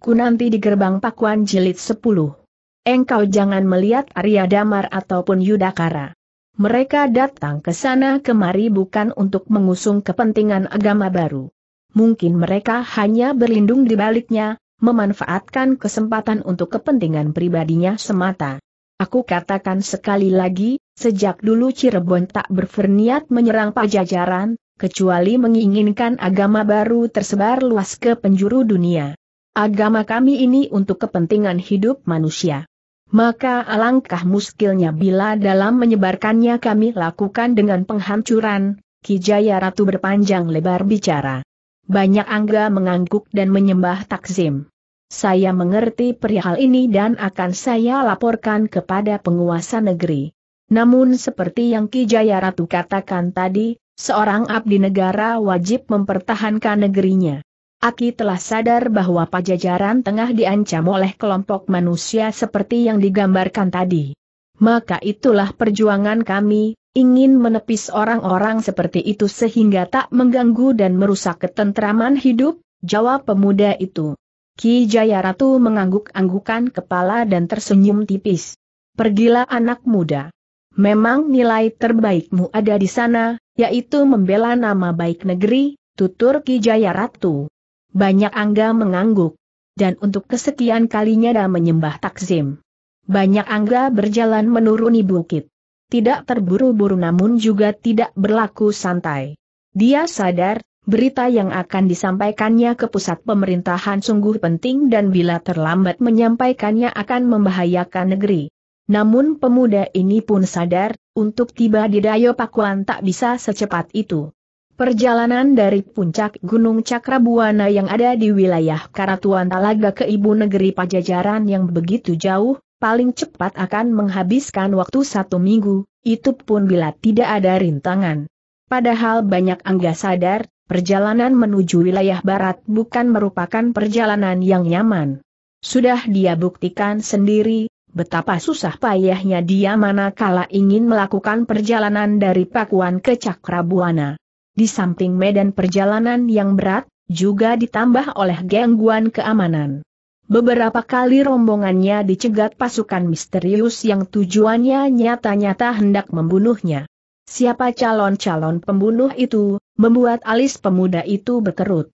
ku nanti di gerbang pakuan jilid 10. Engkau jangan melihat Arya Damar ataupun Yudakara. Mereka datang ke sana kemari bukan untuk mengusung kepentingan agama baru. Mungkin mereka hanya berlindung di baliknya, memanfaatkan kesempatan untuk kepentingan pribadinya semata. Aku katakan sekali lagi, sejak dulu Cirebon tak berferniat menyerang pajajaran, kecuali menginginkan agama baru tersebar luas ke penjuru dunia. Agama kami ini untuk kepentingan hidup manusia. Maka alangkah muskilnya bila dalam menyebarkannya kami lakukan dengan penghancuran, Kijaya Ratu berpanjang lebar bicara. Banyak angga mengangguk dan menyembah takzim. Saya mengerti perihal ini dan akan saya laporkan kepada penguasa negeri. Namun seperti yang Kijaya Ratu katakan tadi, seorang abdi negara wajib mempertahankan negerinya. Aki telah sadar bahwa pajajaran tengah diancam oleh kelompok manusia seperti yang digambarkan tadi. Maka itulah perjuangan kami, ingin menepis orang-orang seperti itu sehingga tak mengganggu dan merusak ketentraman hidup, jawab pemuda itu. Ki Jayaratu mengangguk-anggukan kepala dan tersenyum tipis. Pergilah anak muda. Memang nilai terbaikmu ada di sana, yaitu membela nama baik negeri, tutur Ki Jayaratu. Banyak angga mengangguk. Dan untuk kesekian kalinya dah menyembah takzim. Banyak angga berjalan menuruni bukit. Tidak terburu-buru namun juga tidak berlaku santai. Dia sadar, berita yang akan disampaikannya ke pusat pemerintahan sungguh penting dan bila terlambat menyampaikannya akan membahayakan negeri. Namun pemuda ini pun sadar, untuk tiba di Dayo Pakuan tak bisa secepat itu. Perjalanan dari puncak Gunung Cakrabuana yang ada di wilayah Karatuan Talaga ke ibu negeri Pajajaran yang begitu jauh, paling cepat akan menghabiskan waktu satu minggu, itu pun bila tidak ada rintangan. Padahal banyak angga sadar, perjalanan menuju wilayah barat bukan merupakan perjalanan yang nyaman. Sudah dia buktikan sendiri, betapa susah payahnya dia manakala ingin melakukan perjalanan dari Pakuan ke Cakrabuana. Di samping medan perjalanan yang berat, juga ditambah oleh gangguan keamanan. Beberapa kali rombongannya dicegat pasukan misterius yang tujuannya nyata-nyata hendak membunuhnya. Siapa calon-calon pembunuh itu, membuat alis pemuda itu berkerut.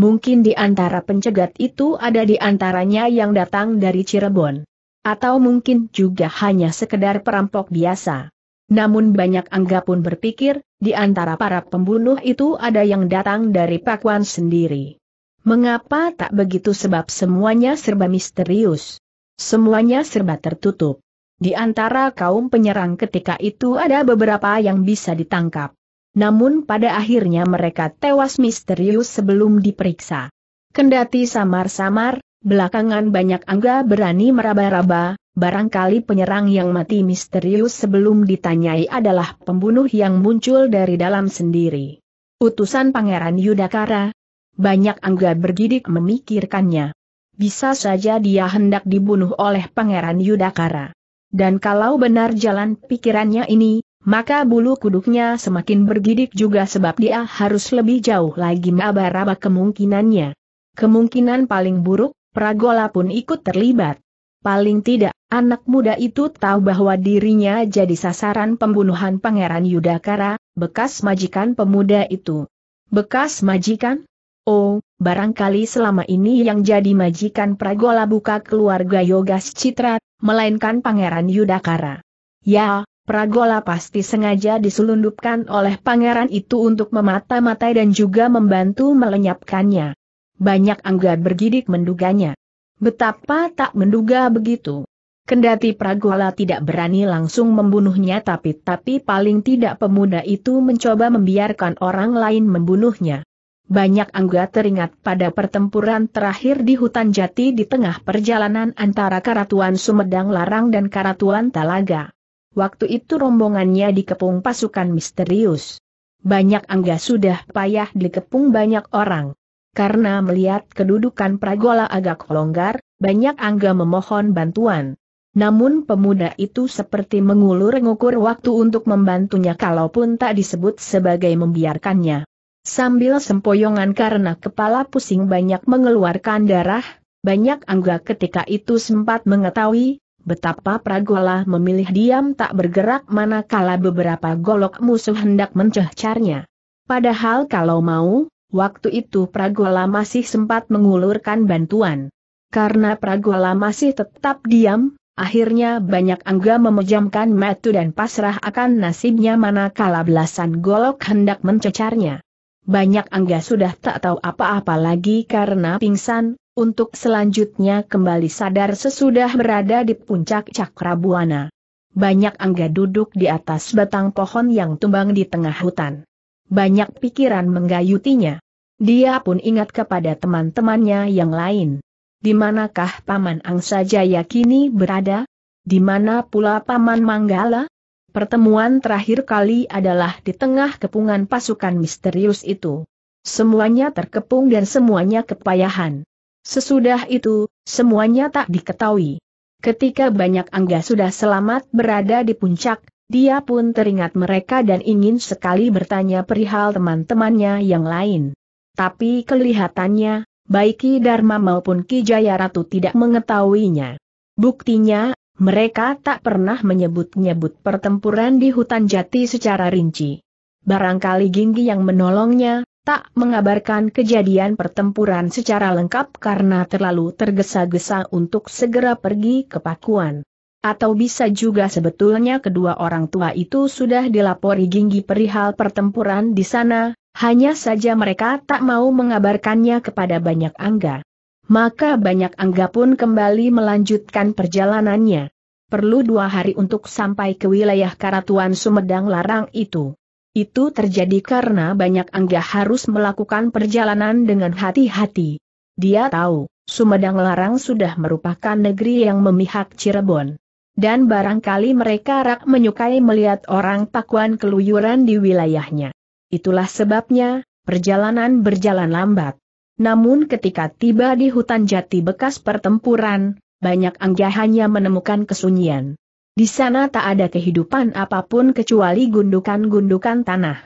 Mungkin di antara pencegat itu ada di antaranya yang datang dari Cirebon. Atau mungkin juga hanya sekedar perampok biasa. Namun banyak angga pun berpikir, di antara para pembunuh itu ada yang datang dari Pakuan sendiri. Mengapa tak begitu sebab semuanya serba misterius. Semuanya serba tertutup. Di antara kaum penyerang ketika itu ada beberapa yang bisa ditangkap. Namun pada akhirnya mereka tewas misterius sebelum diperiksa. Kendati samar-samar, belakangan banyak angga berani meraba-raba, barangkali penyerang yang mati misterius sebelum ditanyai adalah pembunuh yang muncul dari dalam sendiri. Utusan Pangeran Yudakara, banyak angga bergidik memikirkannya. Bisa saja dia hendak dibunuh oleh Pangeran Yudakara. Dan kalau benar jalan pikirannya ini, maka bulu kuduknya semakin bergidik juga sebab dia harus lebih jauh lagi meraba-raba kemungkinannya. Kemungkinan paling buruk, Pragola pun ikut terlibat. Paling tidak, anak muda itu tahu bahwa dirinya jadi sasaran pembunuhan Pangeran Yudhakara, bekas majikan pemuda itu. Bekas majikan? Oh, barangkali selama ini yang jadi majikan Pragola buka keluarga Yogas Citra, melainkan Pangeran Yudhakara. Ya, Pragola pasti sengaja diselundupkan oleh pangeran itu untuk memata-matai dan juga membantu melenyapkannya. Banyak angga bergidik menduganya. Betapa tak menduga begitu. Kendati Pragola tidak berani langsung membunuhnya tapi-tapi paling tidak pemuda itu mencoba membiarkan orang lain membunuhnya. Banyak Angga teringat pada pertempuran terakhir di hutan jati di tengah perjalanan antara Karatuan Sumedang Larang dan Karatuan Talaga. Waktu itu rombongannya dikepung pasukan misterius. Banyak Angga sudah payah dikepung banyak orang karena melihat kedudukan Pragola agak longgar, banyak angga memohon bantuan. Namun pemuda itu seperti mengulur-ngukur waktu untuk membantunya kalaupun tak disebut sebagai membiarkannya. Sambil sempoyongan karena kepala pusing banyak mengeluarkan darah, banyak angga ketika itu sempat mengetahui betapa Pragola memilih diam tak bergerak manakala beberapa golok musuh hendak mencecarnya. Padahal kalau mau, Waktu itu Pragola masih sempat mengulurkan bantuan. Karena Pragola masih tetap diam, akhirnya banyak angga memejamkan metu dan pasrah akan nasibnya manakala belasan golok hendak mencecarnya. Banyak angga sudah tak tahu apa-apa lagi karena pingsan, untuk selanjutnya kembali sadar sesudah berada di puncak Cakrabuana. Banyak angga duduk di atas batang pohon yang tumbang di tengah hutan banyak pikiran menggayutinya. Dia pun ingat kepada teman-temannya yang lain. Di manakah Paman Angsa Jaya kini berada? Di mana pula Paman Manggala? Pertemuan terakhir kali adalah di tengah kepungan pasukan misterius itu. Semuanya terkepung dan semuanya kepayahan. Sesudah itu, semuanya tak diketahui. Ketika banyak angga sudah selamat berada di puncak, dia pun teringat mereka dan ingin sekali bertanya perihal teman-temannya yang lain. Tapi kelihatannya, baik Ki Dharma maupun Ki Jayaratu tidak mengetahuinya. Buktinya, mereka tak pernah menyebut-nyebut pertempuran di hutan jati secara rinci. Barangkali Ginggi yang menolongnya, tak mengabarkan kejadian pertempuran secara lengkap karena terlalu tergesa-gesa untuk segera pergi ke Pakuan atau bisa juga sebetulnya kedua orang tua itu sudah dilapori Ginggi perihal pertempuran di sana, hanya saja mereka tak mau mengabarkannya kepada banyak angga. Maka banyak angga pun kembali melanjutkan perjalanannya. Perlu dua hari untuk sampai ke wilayah Karatuan Sumedang Larang itu. Itu terjadi karena banyak angga harus melakukan perjalanan dengan hati-hati. Dia tahu, Sumedang Larang sudah merupakan negeri yang memihak Cirebon dan barangkali mereka rak menyukai melihat orang Pakuan keluyuran di wilayahnya. Itulah sebabnya, perjalanan berjalan lambat. Namun ketika tiba di hutan jati bekas pertempuran, banyak anggahannya menemukan kesunyian. Di sana tak ada kehidupan apapun kecuali gundukan-gundukan tanah.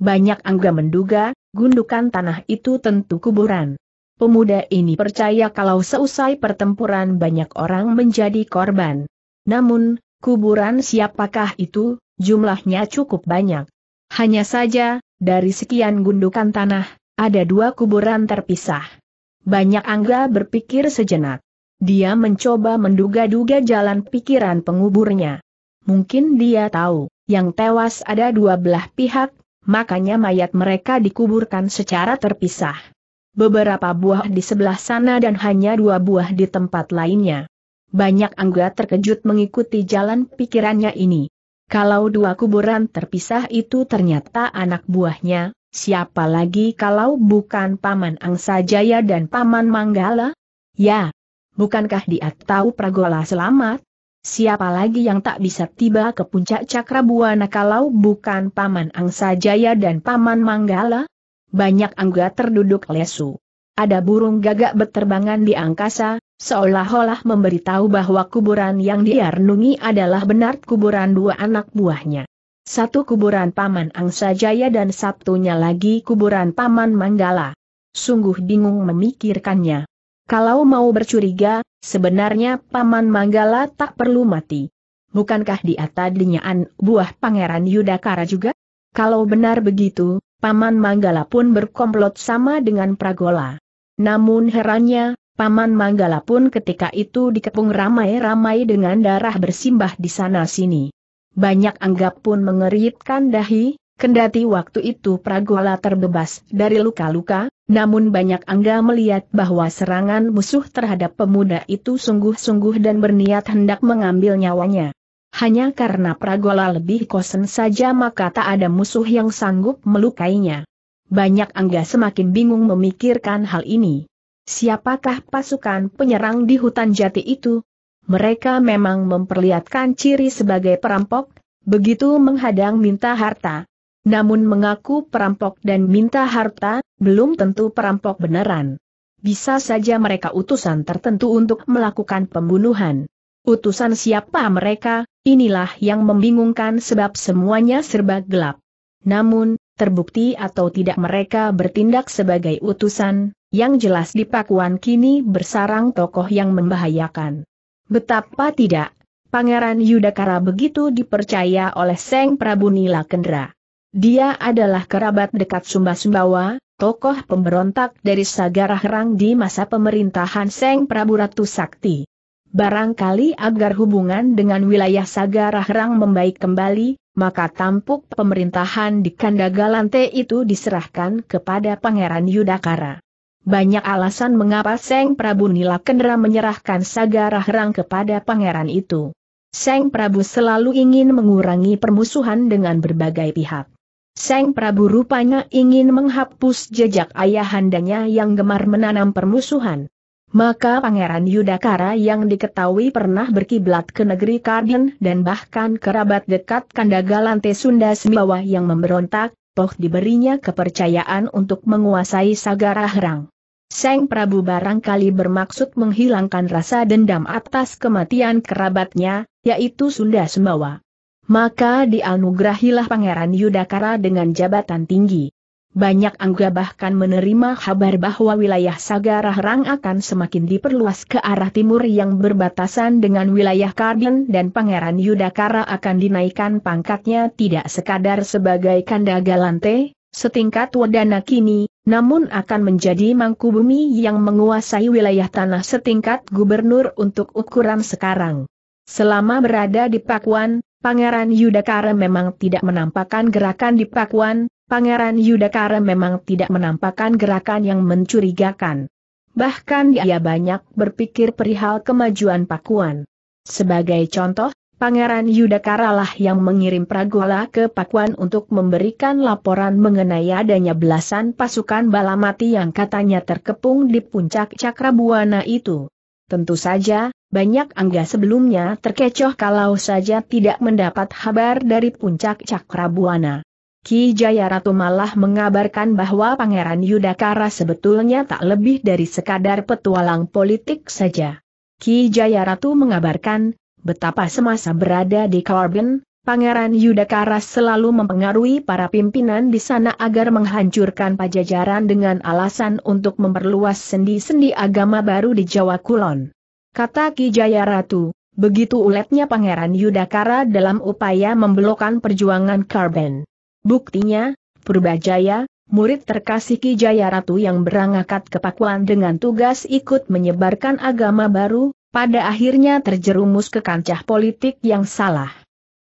Banyak angga menduga, gundukan tanah itu tentu kuburan. Pemuda ini percaya kalau seusai pertempuran banyak orang menjadi korban. Namun, kuburan siapakah itu, jumlahnya cukup banyak. Hanya saja, dari sekian gundukan tanah, ada dua kuburan terpisah. Banyak Angga berpikir sejenak. Dia mencoba menduga-duga jalan pikiran penguburnya. Mungkin dia tahu, yang tewas ada dua belah pihak, makanya mayat mereka dikuburkan secara terpisah. Beberapa buah di sebelah sana dan hanya dua buah di tempat lainnya. Banyak angga terkejut mengikuti jalan pikirannya ini. Kalau dua kuburan terpisah itu ternyata anak buahnya, siapa lagi kalau bukan Paman Angsajaya dan Paman Manggala? Ya, bukankah dia tahu Pragola selamat? Siapa lagi yang tak bisa tiba ke puncak Cakrabuana kalau bukan Paman Angsajaya dan Paman Manggala? Banyak angga terduduk lesu. Ada burung gagak berterbangan di angkasa, Seolah-olah memberitahu bahwa kuburan yang dia renungi adalah benar kuburan dua anak buahnya. Satu kuburan Paman Angsa Jaya dan satunya lagi kuburan Paman Manggala. Sungguh bingung memikirkannya. Kalau mau bercuriga, sebenarnya Paman Manggala tak perlu mati. Bukankah di atas dinyaan buah Pangeran Yudakara juga? Kalau benar begitu, Paman Manggala pun berkomplot sama dengan Pragola. Namun herannya, Paman Manggala pun ketika itu dikepung ramai-ramai dengan darah bersimbah di sana-sini. Banyak anggap pun mengeritkan dahi, kendati waktu itu Pragola terbebas dari luka-luka, namun banyak angga melihat bahwa serangan musuh terhadap pemuda itu sungguh-sungguh dan berniat hendak mengambil nyawanya. Hanya karena Pragola lebih kosen saja maka tak ada musuh yang sanggup melukainya. Banyak angga semakin bingung memikirkan hal ini. Siapakah pasukan penyerang di hutan jati itu? Mereka memang memperlihatkan ciri sebagai perampok, begitu menghadang minta harta. Namun mengaku perampok dan minta harta, belum tentu perampok beneran. Bisa saja mereka utusan tertentu untuk melakukan pembunuhan. Utusan siapa mereka, inilah yang membingungkan sebab semuanya serba gelap. Namun, terbukti atau tidak mereka bertindak sebagai utusan, yang jelas di Pakuan kini bersarang tokoh yang membahayakan. Betapa tidak, Pangeran Yudakara begitu dipercaya oleh Seng Prabu Nila Kendra. Dia adalah kerabat dekat Sumba-Sumbawa, tokoh pemberontak dari Sagarahrang di masa pemerintahan Seng Prabu Ratu Sakti. Barangkali agar hubungan dengan wilayah Sagarahrang membaik kembali, maka tampuk pemerintahan di Kandagalante itu diserahkan kepada Pangeran Yudakara. Banyak alasan mengapa Seng Prabu Nila Kendra menyerahkan Saga Rahrang kepada pangeran itu. Seng Prabu selalu ingin mengurangi permusuhan dengan berbagai pihak. Seng Prabu rupanya ingin menghapus jejak ayahandanya yang gemar menanam permusuhan. Maka Pangeran Yudakara yang diketahui pernah berkiblat ke negeri Karden dan bahkan kerabat dekat Kandagalante Sunda Sembawa yang memberontak, Poh diberinya kepercayaan untuk menguasai Sagara Herang. Seng Prabu barangkali bermaksud menghilangkan rasa dendam atas kematian kerabatnya, yaitu Sunda Sembawa. Maka dianugerahilah Pangeran Yudakara dengan jabatan tinggi. Banyak angga bahkan menerima kabar bahwa wilayah Rang akan semakin diperluas ke arah timur yang berbatasan dengan wilayah Karden dan Pangeran Yudakara akan dinaikkan pangkatnya tidak sekadar sebagai Kanda Galante, setingkat Wadana kini, namun akan menjadi mangku bumi yang menguasai wilayah tanah setingkat gubernur untuk ukuran sekarang. Selama berada di Pakuan, Pangeran Yudakara memang tidak menampakkan gerakan di Pakuan, Pangeran Yudakara memang tidak menampakkan gerakan yang mencurigakan. Bahkan dia banyak berpikir perihal kemajuan Pakuan. Sebagai contoh, Pangeran Yudakara lah yang mengirim Pragola ke Pakuan untuk memberikan laporan mengenai adanya belasan pasukan balamati yang katanya terkepung di puncak Cakrabuana itu. Tentu saja, banyak angga sebelumnya terkecoh kalau saja tidak mendapat kabar dari puncak Cakrabuana. Ki Jayaratu malah mengabarkan bahwa Pangeran Yudhakara sebetulnya tak lebih dari sekadar petualang politik saja. Ki Jayaratu mengabarkan, betapa semasa berada di Carbon, Pangeran Yudhakara selalu mempengaruhi para pimpinan di sana agar menghancurkan pajajaran dengan alasan untuk memperluas sendi-sendi agama baru di Jawa Kulon. Kata Ki Jayaratu, begitu uletnya Pangeran Yudhakara dalam upaya membelokkan perjuangan Carbon. Buktinya, Purbajaya, murid terkasih Ki Jaya Ratu yang berangkat ke Pakuan dengan tugas ikut menyebarkan agama baru, pada akhirnya terjerumus ke kancah politik yang salah.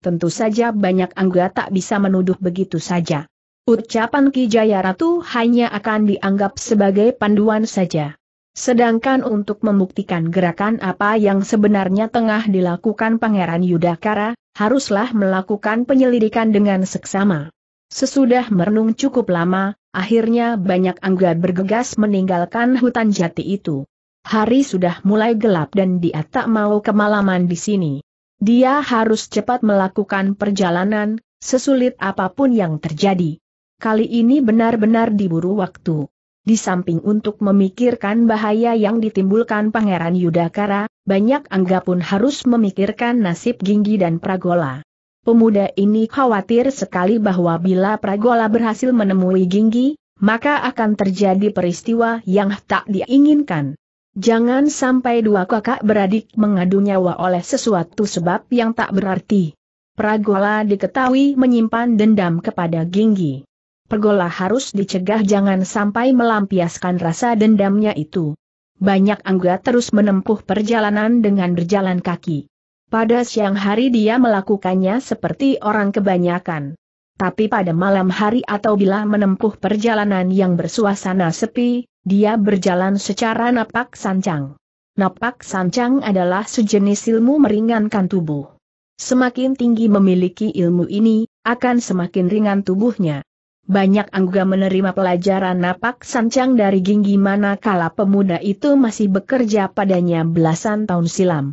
Tentu saja banyak anggota tak bisa menuduh begitu saja. Ucapan Ki Jaya Ratu hanya akan dianggap sebagai panduan saja. Sedangkan untuk membuktikan gerakan apa yang sebenarnya tengah dilakukan Pangeran Yudhakara, haruslah melakukan penyelidikan dengan seksama. Sesudah merenung cukup lama, akhirnya banyak angga bergegas meninggalkan hutan jati itu. Hari sudah mulai gelap dan dia tak mau kemalaman di sini. Dia harus cepat melakukan perjalanan, sesulit apapun yang terjadi. Kali ini benar-benar diburu waktu. Di samping untuk memikirkan bahaya yang ditimbulkan Pangeran Yudhakara, banyak angga pun harus memikirkan nasib Ginggi dan Pragola. Pemuda ini khawatir sekali bahwa bila Pragola berhasil menemui Ginggi, maka akan terjadi peristiwa yang tak diinginkan. Jangan sampai dua kakak beradik mengadu nyawa oleh sesuatu sebab yang tak berarti. Pragola diketahui menyimpan dendam kepada Ginggi. Pragola harus dicegah jangan sampai melampiaskan rasa dendamnya itu. Banyak angga terus menempuh perjalanan dengan berjalan kaki. Pada siang hari dia melakukannya seperti orang kebanyakan. Tapi pada malam hari atau bila menempuh perjalanan yang bersuasana sepi, dia berjalan secara napak sancang. Napak sancang adalah sejenis ilmu meringankan tubuh. Semakin tinggi memiliki ilmu ini, akan semakin ringan tubuhnya. Banyak anggota menerima pelajaran napak sancang dari Ginggi manakala pemuda itu masih bekerja padanya belasan tahun silam.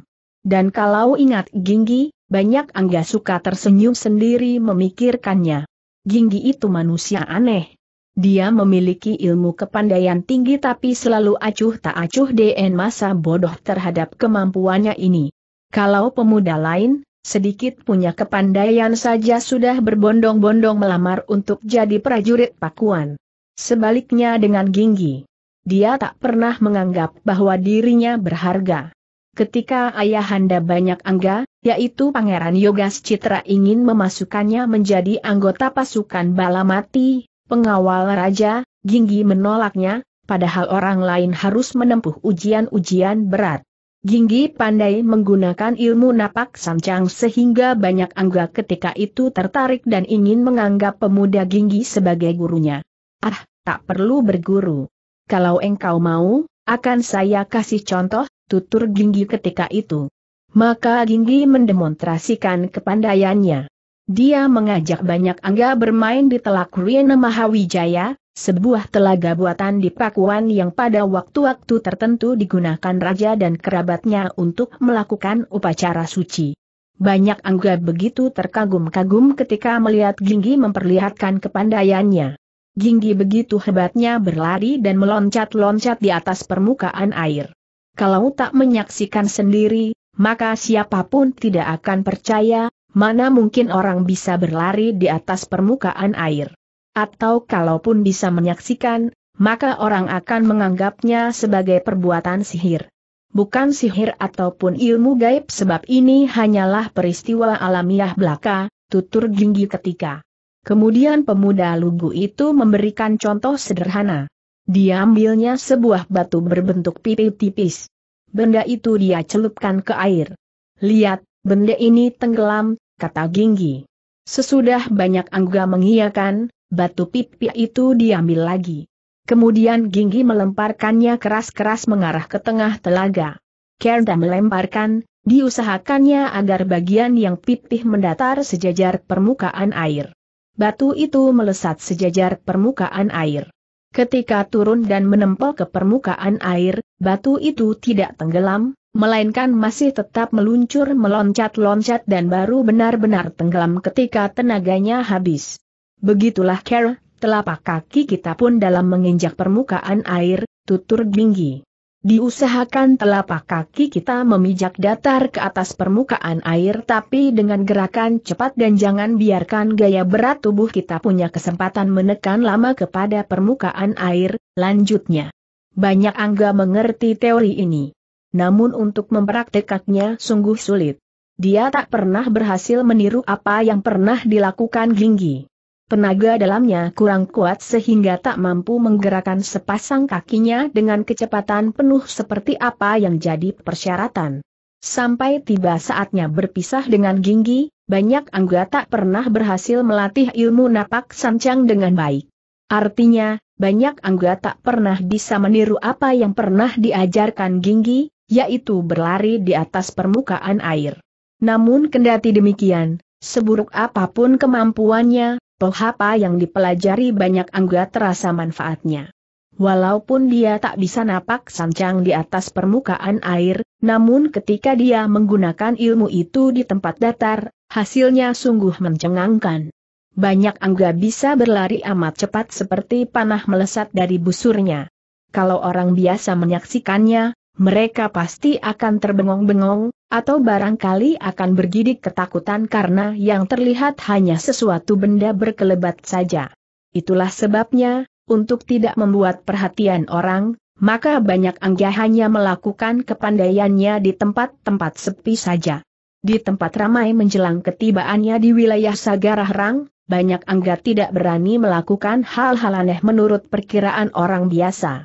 Dan kalau ingat Ginggi, banyak Angga suka tersenyum sendiri memikirkannya. Ginggi itu manusia aneh. Dia memiliki ilmu kepandaian tinggi tapi selalu acuh tak acuh DN masa bodoh terhadap kemampuannya ini. Kalau pemuda lain, sedikit punya kepandaian saja sudah berbondong-bondong melamar untuk jadi prajurit pakuan. Sebaliknya dengan Ginggi. Dia tak pernah menganggap bahwa dirinya berharga ketika ayahanda banyak angga, yaitu Pangeran Yogas Citra ingin memasukkannya menjadi anggota pasukan Balamati, pengawal raja, Ginggi menolaknya, padahal orang lain harus menempuh ujian-ujian berat. Ginggi pandai menggunakan ilmu napak samcang sehingga banyak angga ketika itu tertarik dan ingin menganggap pemuda Ginggi sebagai gurunya. Ah, tak perlu berguru. Kalau engkau mau, akan saya kasih contoh, tutur Ginggi ketika itu. Maka Ginggi mendemonstrasikan kepandaiannya. Dia mengajak banyak angga bermain di Telak Riena Mahawijaya, sebuah telaga buatan di Pakuan yang pada waktu-waktu tertentu digunakan raja dan kerabatnya untuk melakukan upacara suci. Banyak angga begitu terkagum-kagum ketika melihat Ginggi memperlihatkan kepandaiannya. Ginggi begitu hebatnya berlari dan meloncat-loncat di atas permukaan air kalau tak menyaksikan sendiri, maka siapapun tidak akan percaya, mana mungkin orang bisa berlari di atas permukaan air. Atau kalaupun bisa menyaksikan, maka orang akan menganggapnya sebagai perbuatan sihir. Bukan sihir ataupun ilmu gaib sebab ini hanyalah peristiwa alamiah belaka, tutur Ginggi ketika. Kemudian pemuda lugu itu memberikan contoh sederhana. Diambilnya sebuah batu berbentuk pipi tipis. Benda itu dia celupkan ke air. Lihat, benda ini tenggelam, kata Ginggi. Sesudah banyak angga mengiyakan, batu pipi itu diambil lagi. Kemudian Ginggi melemparkannya keras-keras mengarah ke tengah telaga. Kerda melemparkan, diusahakannya agar bagian yang pipih mendatar sejajar permukaan air. Batu itu melesat sejajar permukaan air. Ketika turun dan menempel ke permukaan air, batu itu tidak tenggelam, melainkan masih tetap meluncur meloncat-loncat dan baru benar-benar tenggelam ketika tenaganya habis. Begitulah Carol, telapak kaki kita pun dalam menginjak permukaan air, tutur Ginggi. Diusahakan telapak kaki kita memijak datar ke atas permukaan air tapi dengan gerakan cepat dan jangan biarkan gaya berat tubuh kita punya kesempatan menekan lama kepada permukaan air, lanjutnya. Banyak angga mengerti teori ini. Namun untuk mempraktekannya sungguh sulit. Dia tak pernah berhasil meniru apa yang pernah dilakukan Ginggi. Tenaga dalamnya kurang kuat sehingga tak mampu menggerakkan sepasang kakinya dengan kecepatan penuh seperti apa yang jadi persyaratan. Sampai tiba saatnya berpisah dengan Ginggi, banyak anggota pernah berhasil melatih ilmu napak sancang dengan baik. Artinya, banyak anggota pernah bisa meniru apa yang pernah diajarkan Ginggi, yaitu berlari di atas permukaan air. Namun kendati demikian, seburuk apapun kemampuannya, apa yang dipelajari banyak Angga terasa manfaatnya. Walaupun dia tak bisa napak sancang di atas permukaan air, namun ketika dia menggunakan ilmu itu di tempat datar, hasilnya sungguh mencengangkan. Banyak angga bisa berlari amat cepat seperti panah melesat dari busurnya. Kalau orang biasa menyaksikannya, mereka pasti akan terbengong-bengong, atau barangkali akan bergidik ketakutan karena yang terlihat hanya sesuatu benda berkelebat saja. Itulah sebabnya, untuk tidak membuat perhatian orang, maka banyak anggah melakukan kepandaiannya di tempat-tempat sepi saja. Di tempat ramai menjelang ketibaannya di wilayah Sagarahrang, banyak angga tidak berani melakukan hal-hal aneh menurut perkiraan orang biasa.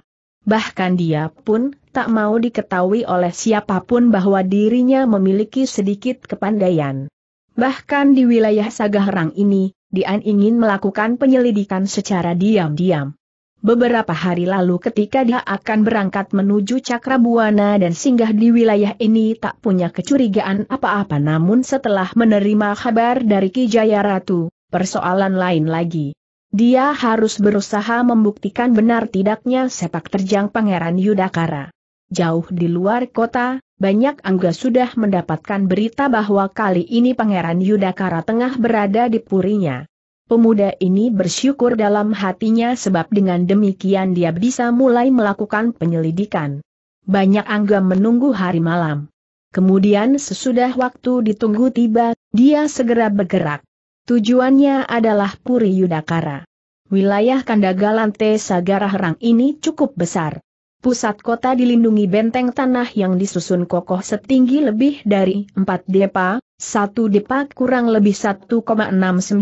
Bahkan dia pun tak mau diketahui oleh siapapun bahwa dirinya memiliki sedikit kepandaian. Bahkan di wilayah Sagaherang ini, Dian ingin melakukan penyelidikan secara diam-diam. Beberapa hari lalu ketika dia akan berangkat menuju Cakrabuana dan singgah di wilayah ini tak punya kecurigaan apa-apa namun setelah menerima kabar dari Ki Jaya Ratu, persoalan lain lagi. Dia harus berusaha membuktikan benar tidaknya sepak terjang Pangeran Yudakara jauh di luar kota, banyak angga sudah mendapatkan berita bahwa kali ini Pangeran Yudhakara tengah berada di purinya. Pemuda ini bersyukur dalam hatinya sebab dengan demikian dia bisa mulai melakukan penyelidikan. Banyak angga menunggu hari malam. Kemudian sesudah waktu ditunggu tiba, dia segera bergerak. Tujuannya adalah Puri Yudhakara. Wilayah Kandagalante T. Herang ini cukup besar. Pusat kota dilindungi benteng tanah yang disusun kokoh setinggi lebih dari 4 depa, satu depa kurang lebih 1,698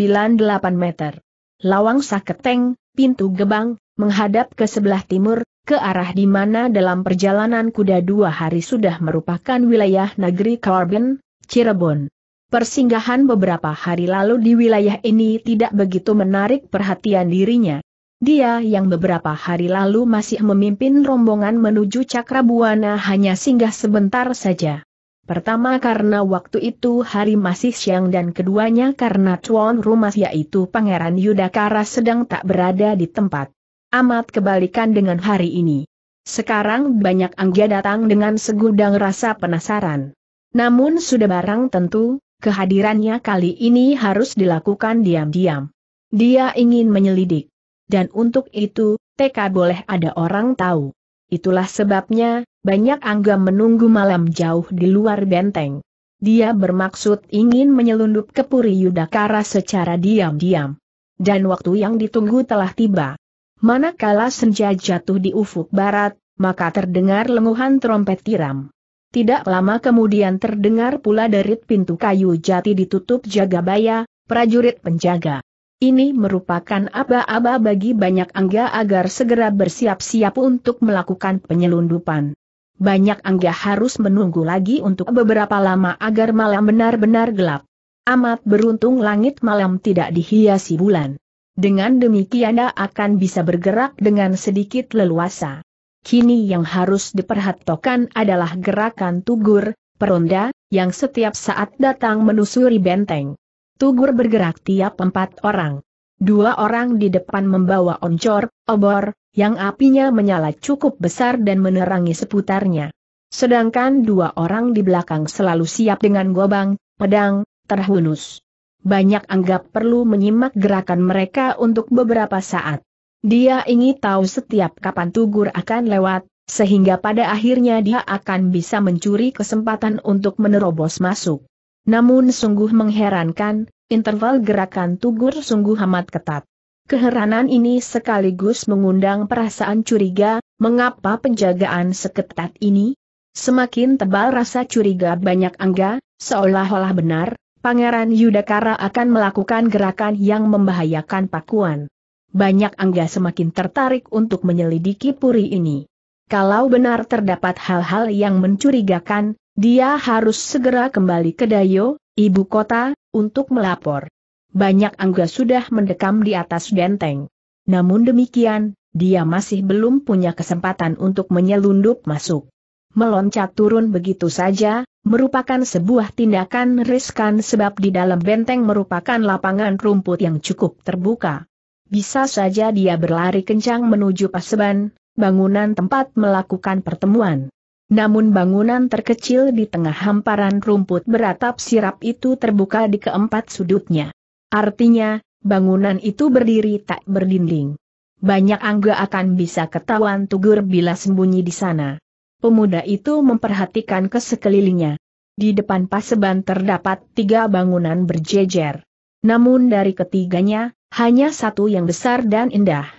meter. Lawang Saketeng, pintu gebang, menghadap ke sebelah timur, ke arah di mana dalam perjalanan kuda dua hari sudah merupakan wilayah negeri Carbon, Cirebon. Persinggahan beberapa hari lalu di wilayah ini tidak begitu menarik perhatian dirinya, dia yang beberapa hari lalu masih memimpin rombongan menuju Cakrabuana hanya singgah sebentar saja. Pertama karena waktu itu hari masih siang dan keduanya karena tuan rumah yaitu Pangeran Yudhakara sedang tak berada di tempat. Amat kebalikan dengan hari ini. Sekarang banyak anggia datang dengan segudang rasa penasaran. Namun sudah barang tentu, kehadirannya kali ini harus dilakukan diam-diam. Dia ingin menyelidik dan untuk itu, TK boleh ada orang tahu. Itulah sebabnya, banyak Angga menunggu malam jauh di luar benteng. Dia bermaksud ingin menyelundup ke Puri Yudakara secara diam-diam. Dan waktu yang ditunggu telah tiba. Manakala senja jatuh di ufuk barat, maka terdengar lenguhan trompet tiram. Tidak lama kemudian terdengar pula derit pintu kayu jati ditutup Jagabaya, prajurit penjaga. Ini merupakan aba-aba bagi banyak angga agar segera bersiap-siap untuk melakukan penyelundupan. Banyak angga harus menunggu lagi untuk beberapa lama agar malam benar-benar gelap. Amat beruntung langit malam tidak dihiasi bulan. Dengan demikian Anda akan bisa bergerak dengan sedikit leluasa. Kini yang harus diperhatikan adalah gerakan tugur, peronda, yang setiap saat datang menusuri benteng. Tugur bergerak tiap empat orang. Dua orang di depan membawa oncor, obor, yang apinya menyala cukup besar dan menerangi seputarnya. Sedangkan dua orang di belakang selalu siap dengan gobang, pedang, terhunus. Banyak anggap perlu menyimak gerakan mereka untuk beberapa saat. Dia ingin tahu setiap kapan Tugur akan lewat, sehingga pada akhirnya dia akan bisa mencuri kesempatan untuk menerobos masuk. Namun sungguh mengherankan, interval gerakan Tugur sungguh amat ketat. Keheranan ini sekaligus mengundang perasaan curiga, mengapa penjagaan seketat ini? Semakin tebal rasa curiga banyak angga, seolah-olah benar, Pangeran Yudakara akan melakukan gerakan yang membahayakan Pakuan. Banyak angga semakin tertarik untuk menyelidiki puri ini. Kalau benar terdapat hal-hal yang mencurigakan, dia harus segera kembali ke Dayo, ibu kota, untuk melapor. Banyak angga sudah mendekam di atas benteng. Namun demikian, dia masih belum punya kesempatan untuk menyelundup masuk. Meloncat turun begitu saja, merupakan sebuah tindakan riskan sebab di dalam benteng merupakan lapangan rumput yang cukup terbuka. Bisa saja dia berlari kencang menuju paseban, bangunan tempat melakukan pertemuan. Namun bangunan terkecil di tengah hamparan rumput beratap sirap itu terbuka di keempat sudutnya. Artinya, bangunan itu berdiri tak berdinding. Banyak angga akan bisa ketahuan Tugur bila sembunyi di sana. Pemuda itu memperhatikan ke sekelilingnya. Di depan paseban terdapat tiga bangunan berjejer. Namun dari ketiganya, hanya satu yang besar dan indah.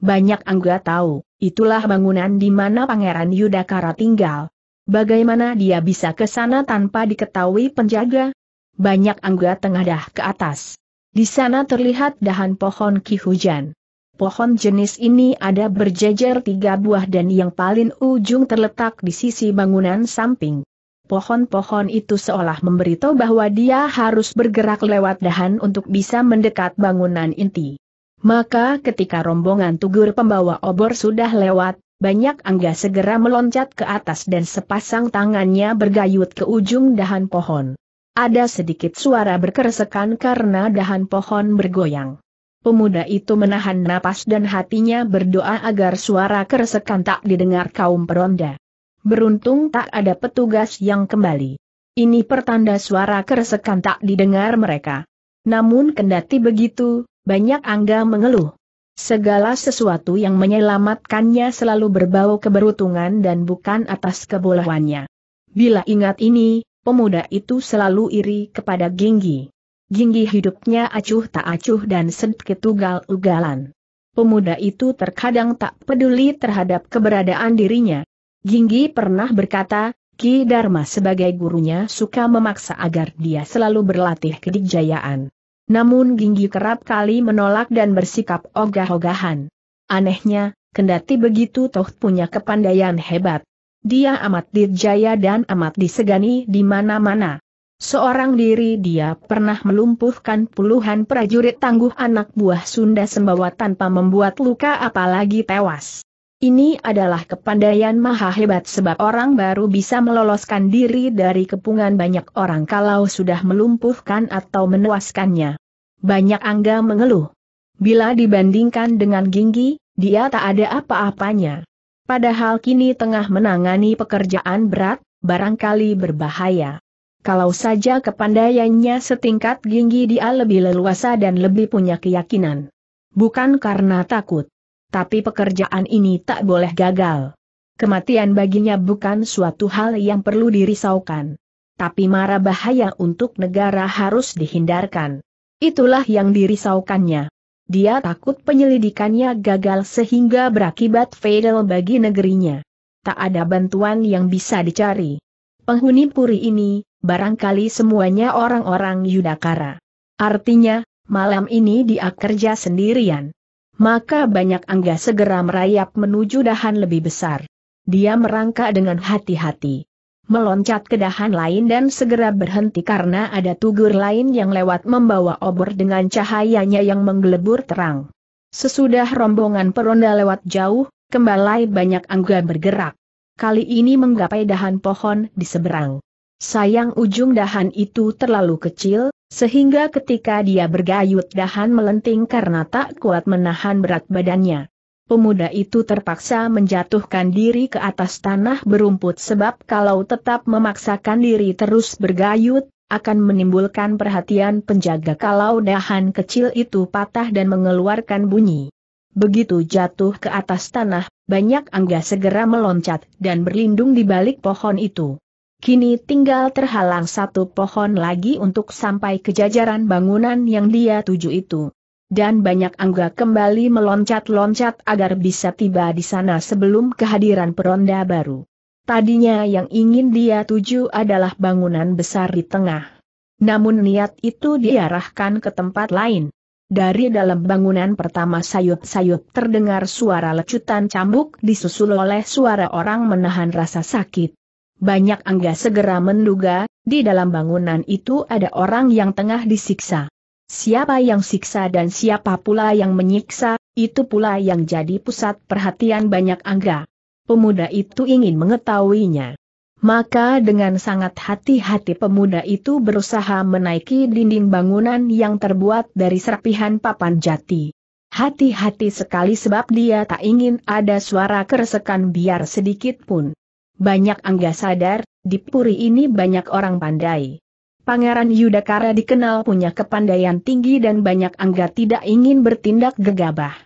Banyak angga tahu, Itulah bangunan di mana Pangeran Yudhakara tinggal. Bagaimana dia bisa ke sana tanpa diketahui penjaga? Banyak angga tengadah ke atas. Di sana terlihat dahan pohon ki hujan. Pohon jenis ini ada berjejer tiga buah dan yang paling ujung terletak di sisi bangunan samping. Pohon-pohon itu seolah memberitahu bahwa dia harus bergerak lewat dahan untuk bisa mendekat bangunan inti. Maka ketika rombongan tugur pembawa obor sudah lewat, banyak angga segera meloncat ke atas dan sepasang tangannya bergayut ke ujung dahan pohon. Ada sedikit suara berkeresekan karena dahan pohon bergoyang. Pemuda itu menahan napas dan hatinya berdoa agar suara keresekan tak didengar kaum peronda. Beruntung tak ada petugas yang kembali. Ini pertanda suara keresekan tak didengar mereka. Namun kendati begitu, banyak angga mengeluh. Segala sesuatu yang menyelamatkannya selalu berbau keberuntungan dan bukan atas kebolehannya. Bila ingat ini, pemuda itu selalu iri kepada Ginggi. Ginggi hidupnya acuh tak acuh dan sedikit tugal ugalan Pemuda itu terkadang tak peduli terhadap keberadaan dirinya. Ginggi pernah berkata, Ki Dharma sebagai gurunya suka memaksa agar dia selalu berlatih kedikjayaan. Namun Ginggi kerap kali menolak dan bersikap ogah-ogahan. Anehnya, kendati begitu Toh punya kepandaian hebat. Dia amat dirjaya dan amat disegani di mana-mana. Seorang diri dia pernah melumpuhkan puluhan prajurit tangguh anak buah Sunda Sembawa tanpa membuat luka apalagi tewas. Ini adalah kepandaian maha hebat sebab orang baru bisa meloloskan diri dari kepungan banyak orang kalau sudah melumpuhkan atau menewaskannya. Banyak Angga mengeluh. Bila dibandingkan dengan Ginggi, dia tak ada apa-apanya. Padahal kini tengah menangani pekerjaan berat, barangkali berbahaya. Kalau saja kepandaiannya setingkat Ginggi dia lebih leluasa dan lebih punya keyakinan. Bukan karena takut tapi pekerjaan ini tak boleh gagal. Kematian baginya bukan suatu hal yang perlu dirisaukan. Tapi mara bahaya untuk negara harus dihindarkan. Itulah yang dirisaukannya. Dia takut penyelidikannya gagal sehingga berakibat fatal bagi negerinya. Tak ada bantuan yang bisa dicari. Penghuni puri ini, barangkali semuanya orang-orang Yudakara. Artinya, malam ini dia kerja sendirian maka banyak angga segera merayap menuju dahan lebih besar. Dia merangkak dengan hati-hati. Meloncat ke dahan lain dan segera berhenti karena ada tugur lain yang lewat membawa obor dengan cahayanya yang menggelebur terang. Sesudah rombongan peronda lewat jauh, kembali banyak angga bergerak. Kali ini menggapai dahan pohon di seberang. Sayang ujung dahan itu terlalu kecil, sehingga ketika dia bergayut dahan melenting karena tak kuat menahan berat badannya. Pemuda itu terpaksa menjatuhkan diri ke atas tanah berumput sebab kalau tetap memaksakan diri terus bergayut, akan menimbulkan perhatian penjaga kalau dahan kecil itu patah dan mengeluarkan bunyi. Begitu jatuh ke atas tanah, banyak angga segera meloncat dan berlindung di balik pohon itu. Kini tinggal terhalang satu pohon lagi untuk sampai ke jajaran bangunan yang dia tuju itu. Dan banyak angga kembali meloncat-loncat agar bisa tiba di sana sebelum kehadiran peronda baru. Tadinya yang ingin dia tuju adalah bangunan besar di tengah. Namun niat itu diarahkan ke tempat lain. Dari dalam bangunan pertama sayup-sayup terdengar suara lecutan cambuk disusul oleh suara orang menahan rasa sakit. Banyak Angga segera menduga, di dalam bangunan itu ada orang yang tengah disiksa. Siapa yang siksa dan siapa pula yang menyiksa, itu pula yang jadi pusat perhatian banyak Angga. Pemuda itu ingin mengetahuinya. Maka dengan sangat hati-hati pemuda itu berusaha menaiki dinding bangunan yang terbuat dari serpihan papan jati. Hati-hati sekali sebab dia tak ingin ada suara keresekan biar sedikit pun. Banyak angga sadar, di Puri ini banyak orang pandai. Pangeran Yudhakara dikenal punya kepandaian tinggi dan banyak angga tidak ingin bertindak gegabah.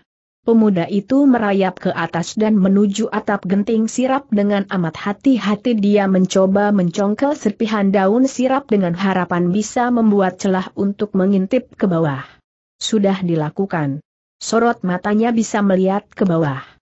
Pemuda itu merayap ke atas dan menuju atap genting sirap dengan amat hati-hati dia mencoba mencongkel serpihan daun sirap dengan harapan bisa membuat celah untuk mengintip ke bawah. Sudah dilakukan. Sorot matanya bisa melihat ke bawah.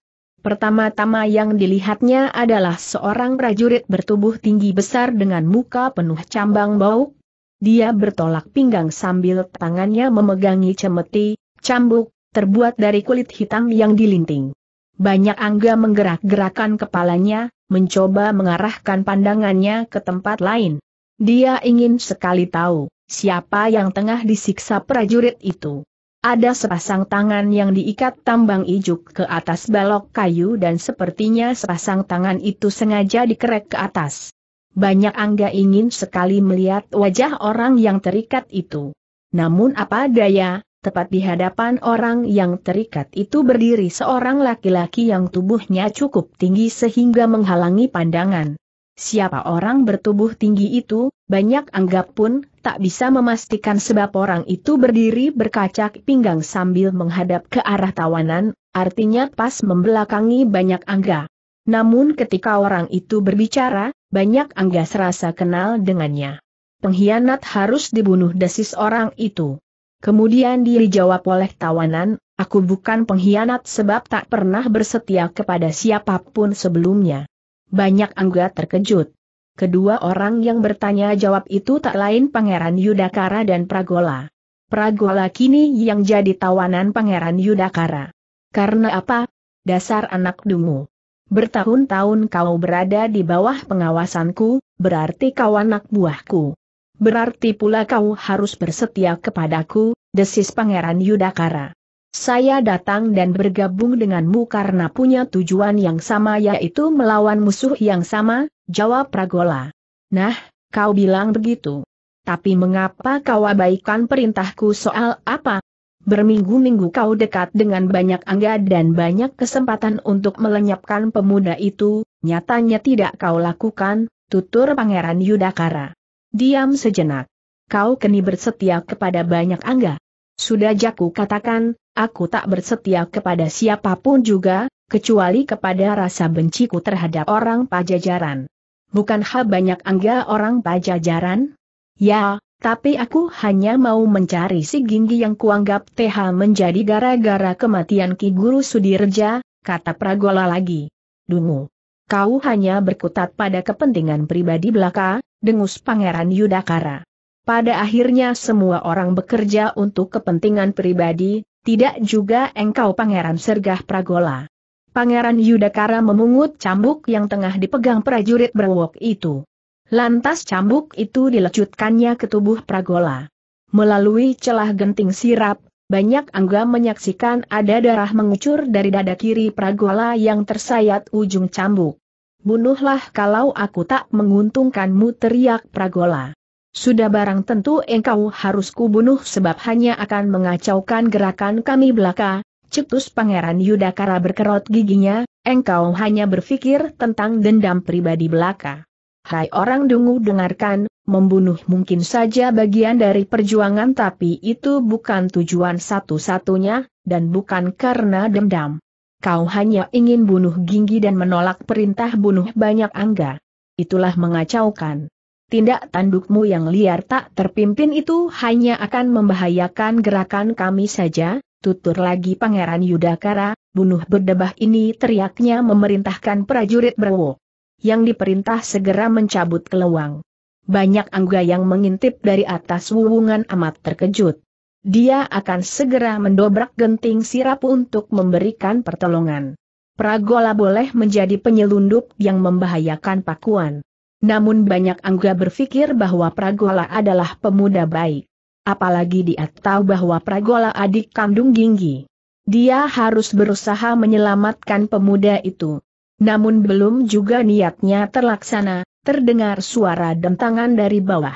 Pertama-tama yang dilihatnya adalah seorang prajurit bertubuh tinggi besar dengan muka penuh cambang bau. Dia bertolak pinggang sambil tangannya memegangi cemeti, cambuk, terbuat dari kulit hitam yang dilinting. Banyak angga menggerak-gerakan kepalanya, mencoba mengarahkan pandangannya ke tempat lain. Dia ingin sekali tahu, siapa yang tengah disiksa prajurit itu. Ada sepasang tangan yang diikat tambang ijuk ke atas balok kayu dan sepertinya sepasang tangan itu sengaja dikerek ke atas. Banyak Angga ingin sekali melihat wajah orang yang terikat itu. Namun apa daya, tepat di hadapan orang yang terikat itu berdiri seorang laki-laki yang tubuhnya cukup tinggi sehingga menghalangi pandangan. Siapa orang bertubuh tinggi itu, banyak anggap pun tak bisa memastikan sebab orang itu berdiri berkacak pinggang sambil menghadap ke arah tawanan, artinya pas membelakangi banyak angga. Namun ketika orang itu berbicara, banyak angga serasa kenal dengannya. Pengkhianat harus dibunuh desis orang itu. Kemudian dia dijawab oleh tawanan, aku bukan pengkhianat sebab tak pernah bersetia kepada siapapun sebelumnya. Banyak angga terkejut. Kedua orang yang bertanya jawab itu tak lain Pangeran Yudakara dan Pragola. Pragola kini yang jadi tawanan Pangeran Yudakara. Karena apa? Dasar anak dungu. Bertahun-tahun kau berada di bawah pengawasanku, berarti kau anak buahku. Berarti pula kau harus bersetia kepadaku, desis Pangeran Yudakara. Saya datang dan bergabung denganmu karena punya tujuan yang sama yaitu melawan musuh yang sama, jawab Pragola. Nah, kau bilang begitu. Tapi mengapa kau abaikan perintahku soal apa? Berminggu-minggu kau dekat dengan banyak angga dan banyak kesempatan untuk melenyapkan pemuda itu, nyatanya tidak kau lakukan, tutur Pangeran Yudakara. Diam sejenak. Kau keni bersetia kepada banyak angga. Sudah jaku katakan, aku tak bersetia kepada siapapun juga, kecuali kepada rasa benciku terhadap orang pajajaran. Bukankah banyak angga orang pajajaran? Ya, tapi aku hanya mau mencari si Ginggi yang kuanggap TH menjadi gara-gara kematian Ki Guru Sudirja, kata Pragola lagi. Dungu. Kau hanya berkutat pada kepentingan pribadi belaka, dengus Pangeran Yudakara. Pada akhirnya semua orang bekerja untuk kepentingan pribadi, tidak juga engkau Pangeran Sergah Pragola. Pangeran Yudakara memungut cambuk yang tengah dipegang prajurit berwok itu. Lantas cambuk itu dilecutkannya ke tubuh Pragola. Melalui celah genting sirap, banyak angga menyaksikan ada darah mengucur dari dada kiri Pragola yang tersayat ujung cambuk. Bunuhlah kalau aku tak menguntungkanmu teriak Pragola. Sudah barang tentu engkau harus kubunuh sebab hanya akan mengacaukan gerakan kami belaka, cetus Pangeran Yudakara berkerut giginya, engkau hanya berpikir tentang dendam pribadi belaka. Hai orang dungu dengarkan, membunuh mungkin saja bagian dari perjuangan tapi itu bukan tujuan satu-satunya, dan bukan karena dendam. Kau hanya ingin bunuh Ginggi dan menolak perintah bunuh banyak angga. Itulah mengacaukan tindak tandukmu yang liar tak terpimpin itu hanya akan membahayakan gerakan kami saja, tutur lagi Pangeran Yudhakara. bunuh berdebah ini teriaknya memerintahkan prajurit Brewo. Yang diperintah segera mencabut kelewang. Banyak angga yang mengintip dari atas wuwungan amat terkejut. Dia akan segera mendobrak genting sirap untuk memberikan pertolongan. Pragola boleh menjadi penyelundup yang membahayakan pakuan. Namun banyak angga berpikir bahwa Pragola adalah pemuda baik. Apalagi dia tahu bahwa Pragola adik kandung Ginggi. Dia harus berusaha menyelamatkan pemuda itu. Namun belum juga niatnya terlaksana, terdengar suara dentangan dari bawah.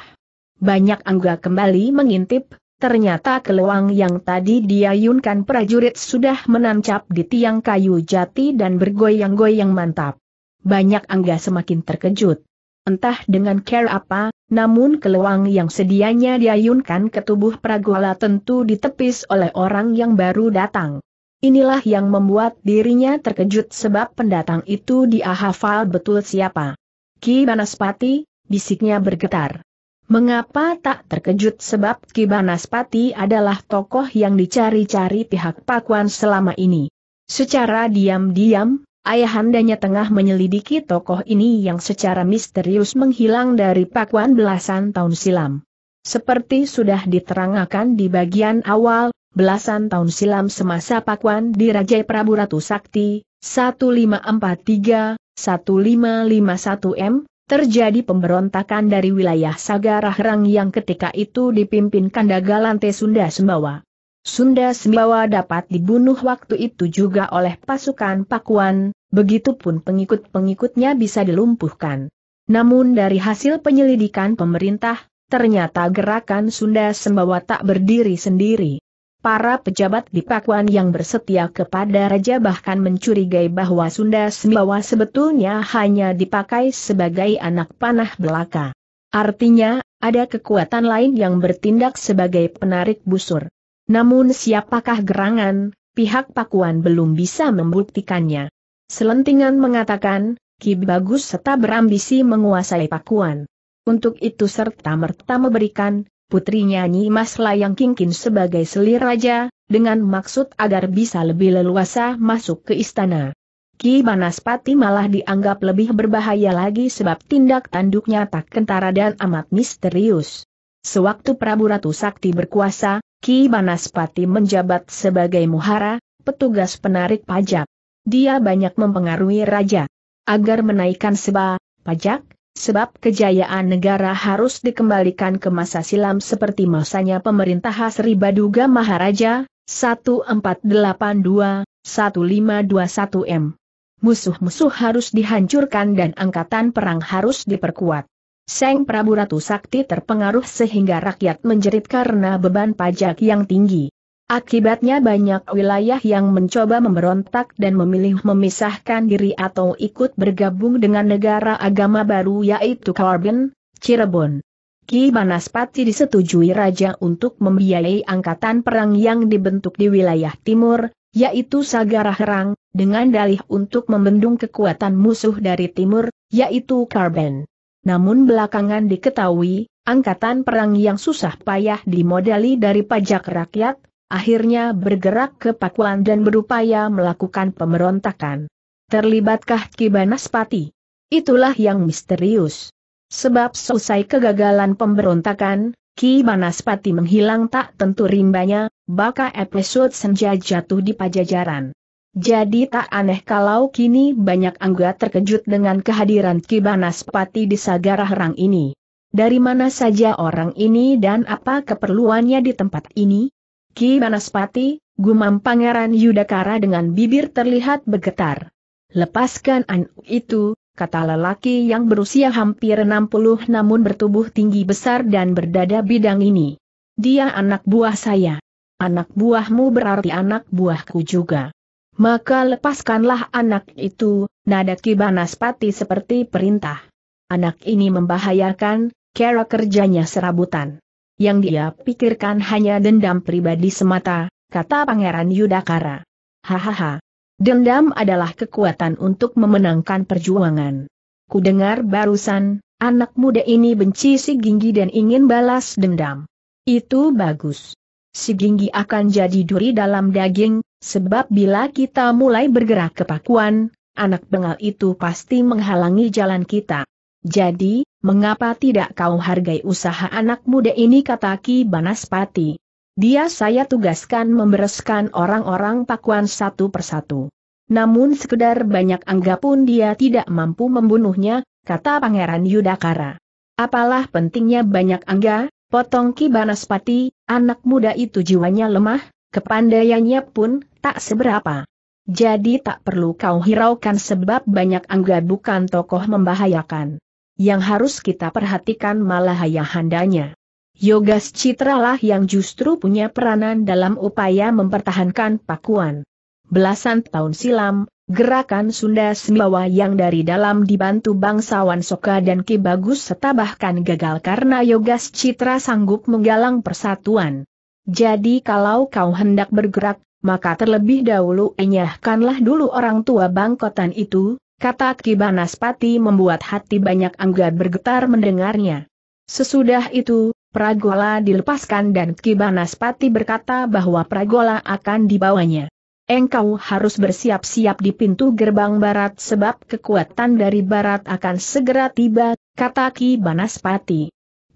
Banyak angga kembali mengintip, Ternyata keluang yang tadi diayunkan prajurit sudah menancap di tiang kayu jati dan bergoyang-goyang mantap. Banyak angga semakin terkejut entah dengan care apa, namun keluang yang sedianya diayunkan ke tubuh Pragola tentu ditepis oleh orang yang baru datang. Inilah yang membuat dirinya terkejut sebab pendatang itu dia betul siapa. Ki Banaspati, bisiknya bergetar. Mengapa tak terkejut sebab Ki Banaspati adalah tokoh yang dicari-cari pihak Pakuan selama ini. Secara diam-diam, ayahandanya tengah menyelidiki tokoh ini yang secara misterius menghilang dari pakuan belasan tahun silam. Seperti sudah diterangkan di bagian awal, belasan tahun silam semasa pakuan di Raja Prabu Ratu Sakti, 1543-1551M, terjadi pemberontakan dari wilayah Sagarah yang ketika itu dipimpin kandagalante Sunda Sembawa. Sunda Sembawa dapat dibunuh waktu itu juga oleh pasukan Pakuan, begitupun pengikut-pengikutnya bisa dilumpuhkan. Namun dari hasil penyelidikan pemerintah, ternyata gerakan Sunda Sembawa tak berdiri sendiri. Para pejabat di Pakuan yang bersetia kepada Raja bahkan mencurigai bahwa Sunda Sembawa sebetulnya hanya dipakai sebagai anak panah belaka. Artinya, ada kekuatan lain yang bertindak sebagai penarik busur. Namun siapakah gerangan, pihak Pakuan belum bisa membuktikannya. Selentingan mengatakan, Ki Bagus serta berambisi menguasai Pakuan. Untuk itu serta-merta memberikan, putrinya Nyi Mas Layang Kingkin sebagai selir raja, dengan maksud agar bisa lebih leluasa masuk ke istana. Ki Banaspati malah dianggap lebih berbahaya lagi sebab tindak tanduknya tak kentara dan amat misterius. Sewaktu Prabu Ratu Sakti berkuasa, Ki Banaspati menjabat sebagai muhara, petugas penarik pajak. Dia banyak mempengaruhi raja agar menaikkan seba, pajak, sebab kejayaan negara harus dikembalikan ke masa silam seperti masanya pemerintah Sri Baduga Maharaja, 1482-1521M. Musuh-musuh harus dihancurkan dan angkatan perang harus diperkuat. Seng Prabu Ratu Sakti terpengaruh sehingga rakyat menjerit karena beban pajak yang tinggi. Akibatnya banyak wilayah yang mencoba memberontak dan memilih memisahkan diri atau ikut bergabung dengan negara agama baru yaitu Carbon, Cirebon. Ki Banaspati disetujui raja untuk membiayai angkatan perang yang dibentuk di wilayah timur, yaitu Sagaraherang, dengan dalih untuk membendung kekuatan musuh dari timur, yaitu Karben namun belakangan diketahui, angkatan perang yang susah payah dimodali dari pajak rakyat, akhirnya bergerak ke Pakuan dan berupaya melakukan pemberontakan. Terlibatkah Kibanaspati? Itulah yang misterius. Sebab selesai kegagalan pemberontakan, Ki Banaspati menghilang tak tentu rimbanya, baka episode senja jatuh di pajajaran. Jadi tak aneh kalau kini banyak anggota terkejut dengan kehadiran Kibanaspati di Sagara Herang ini. Dari mana saja orang ini dan apa keperluannya di tempat ini? Ki Banaspati, gumam Pangeran Yudakara dengan bibir terlihat bergetar. Lepaskan anu itu, kata lelaki yang berusia hampir 60 namun bertubuh tinggi besar dan berdada bidang ini. Dia anak buah saya. Anak buahmu berarti anak buahku juga. Maka lepaskanlah anak itu, nada Kibanaspati seperti perintah. Anak ini membahayakan, kera kerjanya serabutan. Yang dia pikirkan hanya dendam pribadi semata, kata Pangeran Yudakara. Hahaha. Dendam adalah kekuatan untuk memenangkan perjuangan. Kudengar barusan, anak muda ini benci si Ginggi dan ingin balas dendam. Itu bagus. Si Ginggi akan jadi duri dalam daging, Sebab bila kita mulai bergerak ke Pakuan, anak bengal itu pasti menghalangi jalan kita. Jadi, mengapa tidak kau hargai usaha anak muda ini kata Ki Banaspati. Dia saya tugaskan membereskan orang-orang Pakuan satu persatu. Namun sekedar banyak anggap pun dia tidak mampu membunuhnya, kata Pangeran Yudakara. Apalah pentingnya banyak angga, potong Ki Banaspati, anak muda itu jiwanya lemah, kepandaiannya pun tak seberapa. Jadi tak perlu kau hiraukan sebab banyak angga bukan tokoh membahayakan. Yang harus kita perhatikan malah ayahandanya. Yogas lah yang justru punya peranan dalam upaya mempertahankan Pakuan. Belasan tahun silam, gerakan Sunda Sembawa yang dari dalam dibantu bangsawan Soka dan Ki Bagus serta bahkan gagal karena Yogas Citra sanggup menggalang persatuan. Jadi kalau kau hendak bergerak, maka terlebih dahulu enyahkanlah dulu orang tua bangkotan itu, kata Kibanaspati membuat hati banyak anggat bergetar mendengarnya. Sesudah itu, Pragola dilepaskan dan Kibanaspati berkata bahwa Pragola akan dibawanya. Engkau harus bersiap-siap di pintu gerbang barat sebab kekuatan dari barat akan segera tiba, kata Ki Banaspati.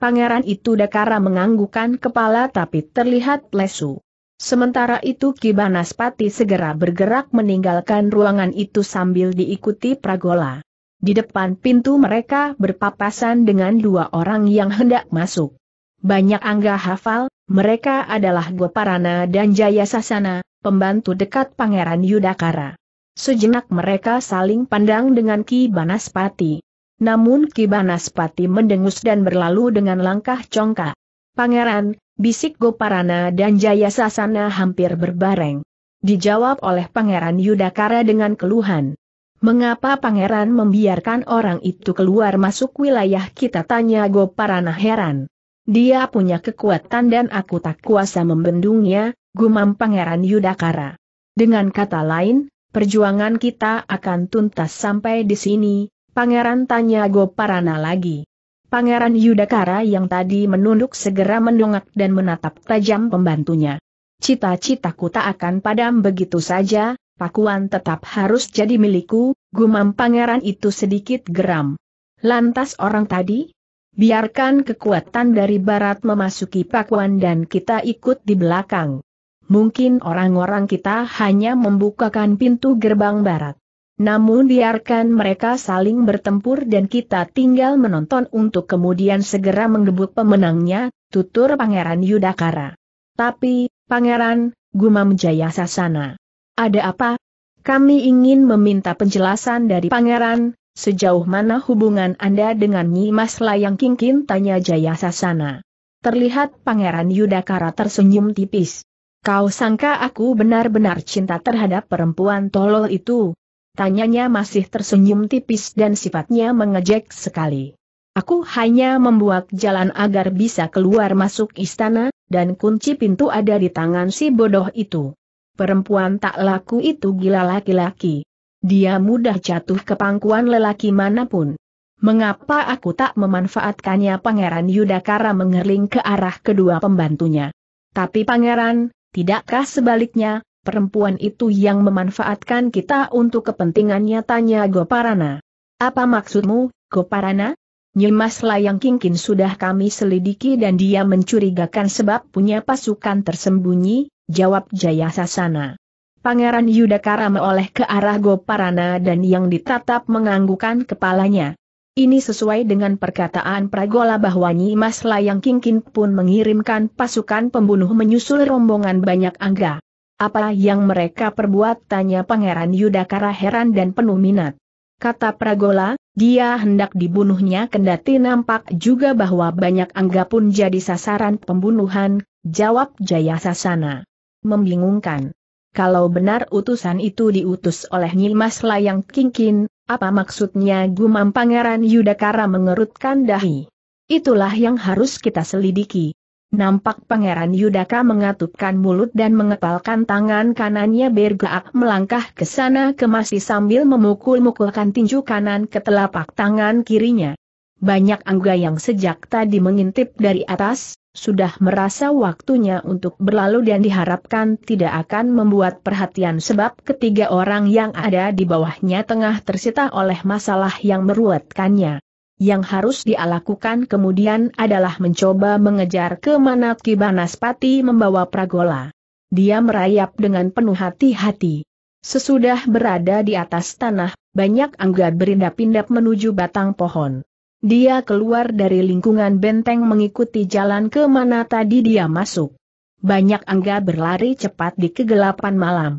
Pangeran itu Dakara menganggukan kepala tapi terlihat lesu. Sementara itu Kibanaspati segera bergerak meninggalkan ruangan itu sambil diikuti Pragola. Di depan pintu mereka berpapasan dengan dua orang yang hendak masuk. Banyak angga hafal, mereka adalah Goparana dan Jaya Sasana, pembantu dekat Pangeran Yudakara. Sejenak mereka saling pandang dengan Ki Banaspati. Namun Kibanaspati mendengus dan berlalu dengan langkah congkak. Pangeran, bisik Goparana dan Jaya Sasana hampir berbareng. Dijawab oleh Pangeran Yudakara dengan keluhan. Mengapa Pangeran membiarkan orang itu keluar masuk wilayah kita tanya Goparana heran. Dia punya kekuatan dan aku tak kuasa membendungnya, gumam Pangeran Yudakara. Dengan kata lain, perjuangan kita akan tuntas sampai di sini, Pangeran tanya Goparana lagi. Pangeran Yudakara yang tadi menunduk segera mendongak dan menatap tajam pembantunya. Cita-citaku tak akan padam begitu saja, pakuan tetap harus jadi milikku, gumam pangeran itu sedikit geram. Lantas orang tadi? Biarkan kekuatan dari barat memasuki pakuan dan kita ikut di belakang. Mungkin orang-orang kita hanya membukakan pintu gerbang barat. Namun biarkan mereka saling bertempur dan kita tinggal menonton untuk kemudian segera menggebuk pemenangnya, tutur Pangeran Yudakara. Tapi, Pangeran, Gumam Jaya Sasana. Ada apa? Kami ingin meminta penjelasan dari Pangeran, sejauh mana hubungan Anda dengan Nyimas Layang Kingkin tanya Jaya Sasana. Terlihat Pangeran Yudakara tersenyum tipis. Kau sangka aku benar-benar cinta terhadap perempuan tolol itu, Tanyanya masih tersenyum tipis dan sifatnya mengejek sekali. Aku hanya membuat jalan agar bisa keluar masuk istana, dan kunci pintu ada di tangan si bodoh itu. Perempuan tak laku itu gila laki-laki. Dia mudah jatuh ke pangkuan lelaki manapun. Mengapa aku tak memanfaatkannya Pangeran Yudakara mengerling ke arah kedua pembantunya. Tapi Pangeran, tidakkah sebaliknya, perempuan itu yang memanfaatkan kita untuk kepentingannya tanya Goparana. Apa maksudmu, Goparana? Nyimas Layang Kingkin sudah kami selidiki dan dia mencurigakan sebab punya pasukan tersembunyi, jawab Jaya Sasana. Pangeran Yudhakara meoleh ke arah Goparana dan yang ditatap menganggukan kepalanya. Ini sesuai dengan perkataan Pragola bahwa Nyimas Layang Kingkin pun mengirimkan pasukan pembunuh menyusul rombongan banyak angga. Apa yang mereka perbuat? Tanya Pangeran Yudakara heran dan penuh minat. Kata Pragola, dia hendak dibunuhnya kendati nampak juga bahwa banyak angga pun jadi sasaran pembunuhan, jawab Jaya Sasana. Membingungkan. Kalau benar utusan itu diutus oleh Nyimas Layang Kingkin, apa maksudnya gumam Pangeran Yudakara mengerutkan dahi? Itulah yang harus kita selidiki. Nampak Pangeran Yudaka mengatupkan mulut dan mengepalkan tangan kanannya bergerak melangkah ke sana kemasi sambil memukul-mukulkan tinju kanan ke telapak tangan kirinya. Banyak angga yang sejak tadi mengintip dari atas, sudah merasa waktunya untuk berlalu dan diharapkan tidak akan membuat perhatian sebab ketiga orang yang ada di bawahnya tengah tersita oleh masalah yang meruatkannya yang harus dia lakukan kemudian adalah mencoba mengejar ke mana Kibanaspati membawa Pragola. Dia merayap dengan penuh hati-hati. Sesudah berada di atas tanah, banyak angga berindap-indap menuju batang pohon. Dia keluar dari lingkungan benteng mengikuti jalan ke mana tadi dia masuk. Banyak angga berlari cepat di kegelapan malam.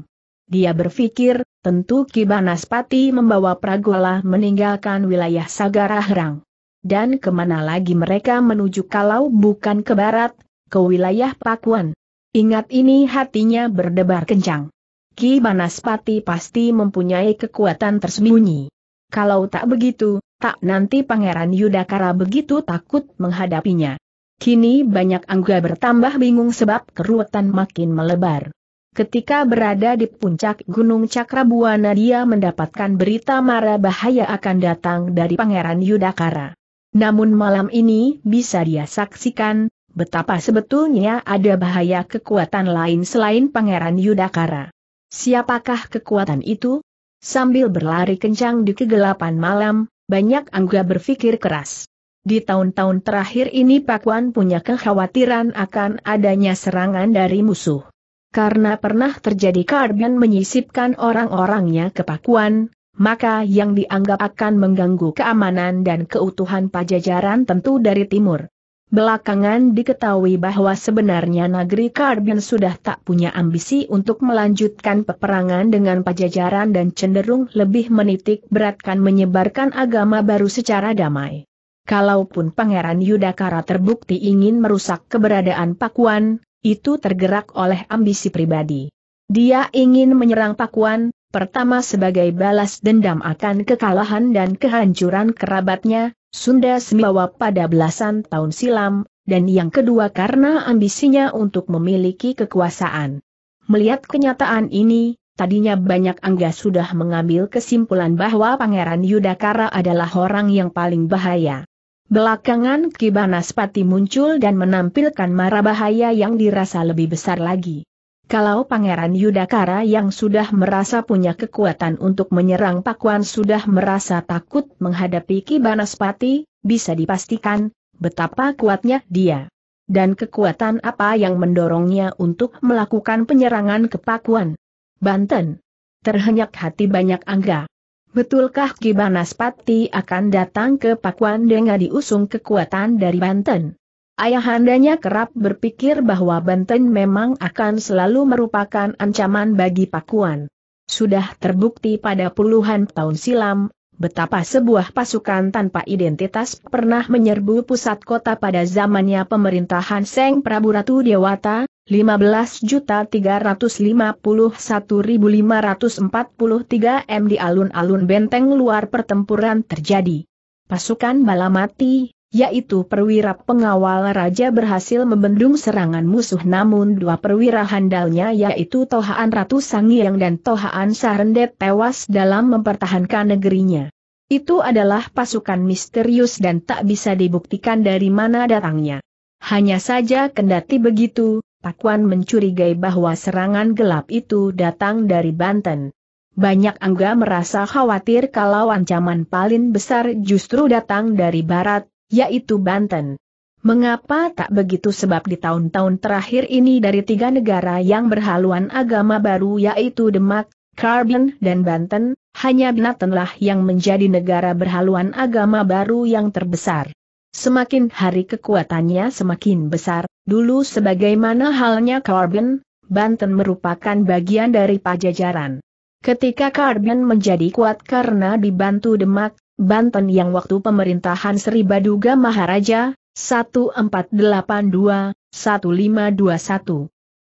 Dia berpikir, tentu Ki Banaspati membawa Pragola meninggalkan wilayah Sagara Herang. Dan kemana lagi mereka menuju kalau bukan ke barat, ke wilayah Pakuan. Ingat ini hatinya berdebar kencang. Ki Banaspati pasti mempunyai kekuatan tersembunyi. Kalau tak begitu, tak nanti Pangeran Yudakara begitu takut menghadapinya. Kini banyak angga bertambah bingung sebab keruwetan makin melebar. Ketika berada di puncak Gunung Cakrabuana dia mendapatkan berita mara bahaya akan datang dari Pangeran Yudakara. Namun malam ini bisa dia saksikan, betapa sebetulnya ada bahaya kekuatan lain selain Pangeran Yudakara. Siapakah kekuatan itu? Sambil berlari kencang di kegelapan malam, banyak Angga berpikir keras. Di tahun-tahun terakhir ini Pakuan punya kekhawatiran akan adanya serangan dari musuh karena pernah terjadi Karbian menyisipkan orang-orangnya ke Pakuan, maka yang dianggap akan mengganggu keamanan dan keutuhan pajajaran tentu dari timur. Belakangan diketahui bahwa sebenarnya negeri Karbian sudah tak punya ambisi untuk melanjutkan peperangan dengan pajajaran dan cenderung lebih menitik beratkan menyebarkan agama baru secara damai. Kalaupun Pangeran Yudakara terbukti ingin merusak keberadaan Pakuan, itu tergerak oleh ambisi pribadi. Dia ingin menyerang Pakuan, pertama sebagai balas dendam akan kekalahan dan kehancuran kerabatnya, Sunda Sembawa pada belasan tahun silam, dan yang kedua karena ambisinya untuk memiliki kekuasaan. Melihat kenyataan ini, tadinya banyak angga sudah mengambil kesimpulan bahwa Pangeran Yudhakara adalah orang yang paling bahaya. Belakangan Kibanaspati muncul dan menampilkan mara bahaya yang dirasa lebih besar lagi. Kalau Pangeran Yudakara yang sudah merasa punya kekuatan untuk menyerang Pakuan sudah merasa takut menghadapi Kibanaspati, bisa dipastikan betapa kuatnya dia. Dan kekuatan apa yang mendorongnya untuk melakukan penyerangan ke Pakuan. Banten. Terhenyak hati banyak angga. Betulkah Banaspati akan datang ke Pakuan dengan diusung kekuatan dari Banten? Ayahandanya kerap berpikir bahwa Banten memang akan selalu merupakan ancaman bagi Pakuan. Sudah terbukti pada puluhan tahun silam, Betapa sebuah pasukan tanpa identitas pernah menyerbu pusat kota pada zamannya pemerintahan Seng Prabu Ratu Dewata, 15.351.543 M di alun-alun benteng luar pertempuran terjadi. Pasukan bala mati, yaitu perwira pengawal raja berhasil membendung serangan musuh namun dua perwira handalnya yaitu Tohaan Ratu Sangiang dan Tohaan Sarendet tewas dalam mempertahankan negerinya. Itu adalah pasukan misterius dan tak bisa dibuktikan dari mana datangnya. Hanya saja kendati begitu, Pakuan mencurigai bahwa serangan gelap itu datang dari Banten. Banyak Angga merasa khawatir kalau ancaman paling besar justru datang dari barat, yaitu Banten. Mengapa tak begitu sebab di tahun-tahun terakhir ini dari tiga negara yang berhaluan agama baru yaitu Demak, Karbin dan Banten, hanya Banatenlah yang menjadi negara berhaluan agama baru yang terbesar. Semakin hari kekuatannya semakin besar, dulu sebagaimana halnya Karbin, Banten merupakan bagian dari pajajaran. Ketika Karbin menjadi kuat karena dibantu Demak, Banten yang waktu pemerintahan Sri Baduga Maharaja, 1482-1521.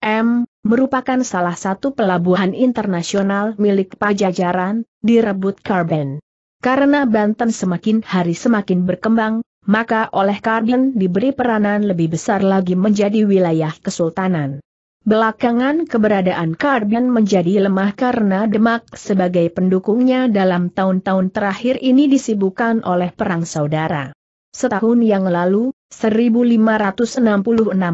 M, merupakan salah satu pelabuhan internasional milik pajajaran, direbut Karben. Karena Banten semakin hari semakin berkembang, maka oleh Karben diberi peranan lebih besar lagi menjadi wilayah kesultanan. Belakangan keberadaan Karben menjadi lemah karena Demak sebagai pendukungnya dalam tahun-tahun terakhir ini disibukkan oleh perang saudara. Setahun yang lalu, 1566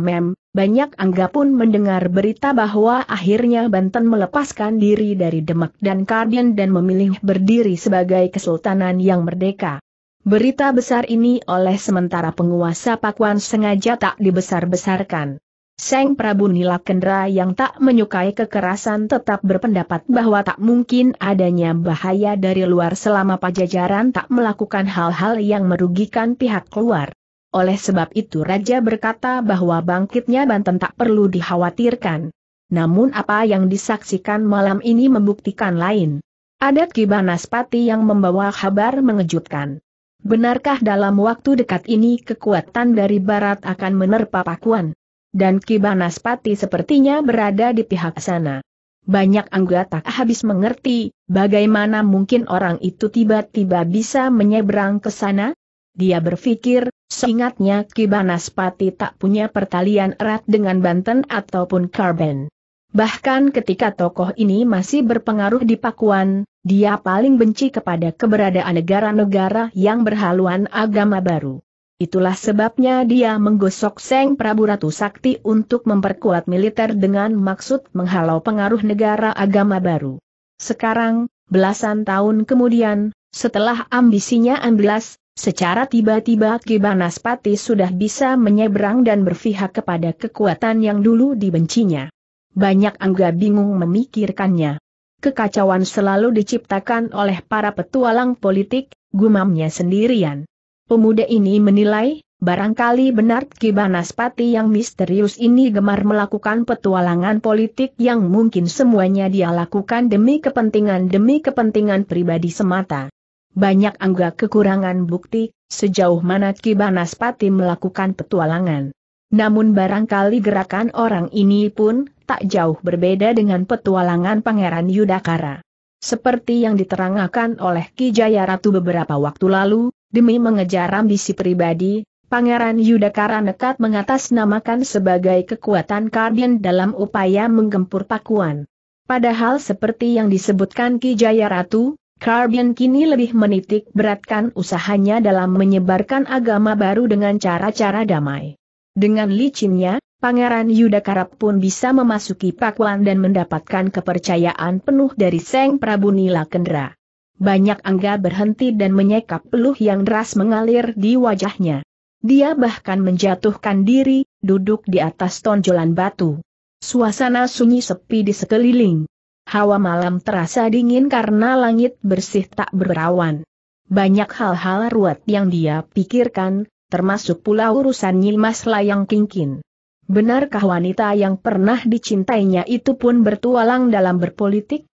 M, banyak angga pun mendengar berita bahwa akhirnya Banten melepaskan diri dari Demak dan Karben dan memilih berdiri sebagai kesultanan yang merdeka. Berita besar ini oleh sementara penguasa Pakuan sengaja tak dibesar-besarkan. Seng Prabu Nila Kendra yang tak menyukai kekerasan tetap berpendapat bahwa tak mungkin adanya bahaya dari luar selama pajajaran tak melakukan hal-hal yang merugikan pihak luar. Oleh sebab itu Raja berkata bahwa bangkitnya Banten tak perlu dikhawatirkan. Namun apa yang disaksikan malam ini membuktikan lain. Adat Kibanaspati yang membawa kabar mengejutkan. Benarkah dalam waktu dekat ini kekuatan dari Barat akan menerpa Pakuan? dan Kibanaspati sepertinya berada di pihak sana. Banyak anggota tak habis mengerti, bagaimana mungkin orang itu tiba-tiba bisa menyeberang ke sana? Dia berpikir, seingatnya Kibanaspati tak punya pertalian erat dengan Banten ataupun Karben. Bahkan ketika tokoh ini masih berpengaruh di Pakuan, dia paling benci kepada keberadaan negara-negara yang berhaluan agama baru. Itulah sebabnya dia menggosok Seng Prabu Ratu Sakti untuk memperkuat militer dengan maksud menghalau pengaruh negara agama baru. Sekarang, belasan tahun kemudian, setelah ambisinya amblas, secara tiba-tiba Kibanaspati sudah bisa menyeberang dan berpihak kepada kekuatan yang dulu dibencinya. Banyak Angga bingung memikirkannya. Kekacauan selalu diciptakan oleh para petualang politik, gumamnya sendirian. Pemuda ini menilai, barangkali benar Kibanaspati yang misterius ini gemar melakukan petualangan politik yang mungkin semuanya dia lakukan demi kepentingan demi kepentingan pribadi semata. Banyak angga kekurangan bukti, sejauh mana Kibanaspati melakukan petualangan. Namun barangkali gerakan orang ini pun, tak jauh berbeda dengan petualangan Pangeran Yudhakara, Seperti yang diterangkan oleh Ki Jaya Ratu beberapa waktu lalu, Demi mengejar ambisi pribadi, Pangeran Yudhakara nekat mengatasnamakan sebagai kekuatan Kardin dalam upaya menggempur Pakuan. Padahal seperti yang disebutkan Ki Jaya Ratu, Karbian kini lebih menitik beratkan usahanya dalam menyebarkan agama baru dengan cara-cara damai. Dengan licinnya, Pangeran Yudhakara pun bisa memasuki Pakuan dan mendapatkan kepercayaan penuh dari Seng Prabu Nila Kendra banyak angga berhenti dan menyekap peluh yang deras mengalir di wajahnya. Dia bahkan menjatuhkan diri, duduk di atas tonjolan batu. Suasana sunyi sepi di sekeliling. Hawa malam terasa dingin karena langit bersih tak berawan. Banyak hal-hal ruwet yang dia pikirkan, termasuk pula urusan Nyimas Layang Kingkin. Benarkah wanita yang pernah dicintainya itu pun bertualang dalam berpolitik?